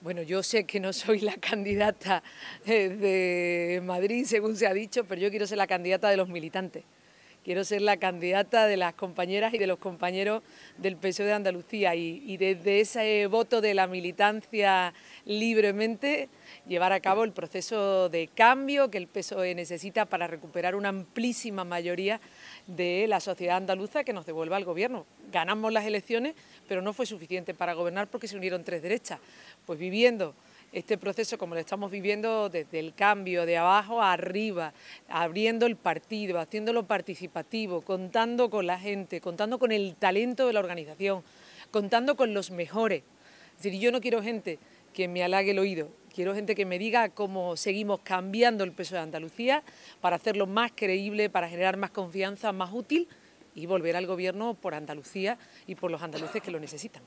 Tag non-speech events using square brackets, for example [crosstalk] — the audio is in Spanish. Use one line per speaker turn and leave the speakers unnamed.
Bueno, yo sé que no soy la [laughs] candidata eh, de Madrid, según se ha dicho, pero yo quiero ser la candidata de los militantes quiero ser la candidata de las compañeras y de los compañeros del PSOE de Andalucía y, desde ese voto de la militancia libremente llevar a cabo el proceso de cambio que el PSOE necesita para recuperar una amplísima mayoría de la sociedad andaluza que nos devuelva al gobierno. Ganamos las elecciones, pero no fue suficiente para gobernar porque se unieron tres derechas. Pues viviendo este proceso como lo estamos viviendo desde el cambio, de abajo a arriba, abriendo el partido, haciéndolo participativo, contando con la gente, contando con el talento de la organización, contando con los mejores. Es decir, yo no quiero gente que me halague el oído, quiero gente que me diga cómo seguimos cambiando el peso de Andalucía para hacerlo más creíble, para generar más confianza, más útil y volver al gobierno por Andalucía y por los andaluces que lo necesitan.